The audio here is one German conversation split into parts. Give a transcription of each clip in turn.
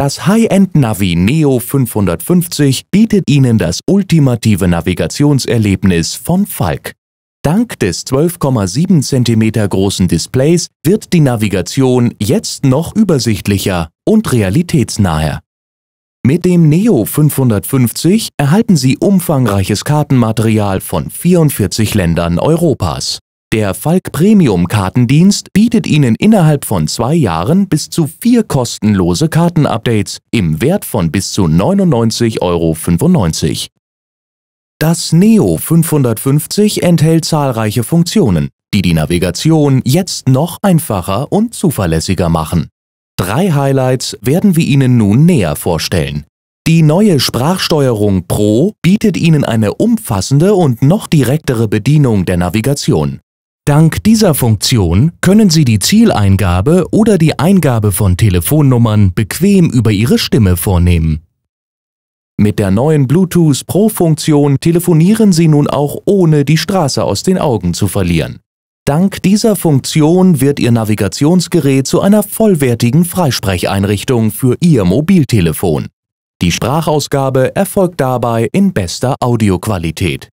Das High-End Navi Neo 550 bietet Ihnen das ultimative Navigationserlebnis von Falk. Dank des 12,7 cm großen Displays wird die Navigation jetzt noch übersichtlicher und realitätsnaher. Mit dem Neo 550 erhalten Sie umfangreiches Kartenmaterial von 44 Ländern Europas. Der Falk Premium Kartendienst bietet Ihnen innerhalb von zwei Jahren bis zu vier kostenlose Kartenupdates im Wert von bis zu 99,95 Euro. Das Neo 550 enthält zahlreiche Funktionen, die die Navigation jetzt noch einfacher und zuverlässiger machen. Drei Highlights werden wir Ihnen nun näher vorstellen. Die neue Sprachsteuerung Pro bietet Ihnen eine umfassende und noch direktere Bedienung der Navigation. Dank dieser Funktion können Sie die Zieleingabe oder die Eingabe von Telefonnummern bequem über Ihre Stimme vornehmen. Mit der neuen Bluetooth Pro-Funktion telefonieren Sie nun auch ohne die Straße aus den Augen zu verlieren. Dank dieser Funktion wird Ihr Navigationsgerät zu einer vollwertigen Freisprecheinrichtung für Ihr Mobiltelefon. Die Sprachausgabe erfolgt dabei in bester Audioqualität.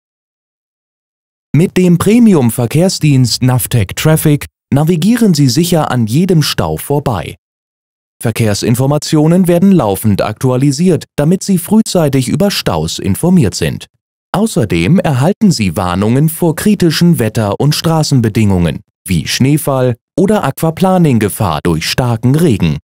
Mit dem Premium-Verkehrsdienst Navtec Traffic navigieren Sie sicher an jedem Stau vorbei. Verkehrsinformationen werden laufend aktualisiert, damit Sie frühzeitig über Staus informiert sind. Außerdem erhalten Sie Warnungen vor kritischen Wetter- und Straßenbedingungen wie Schneefall oder Aquaplaning-Gefahr durch starken Regen.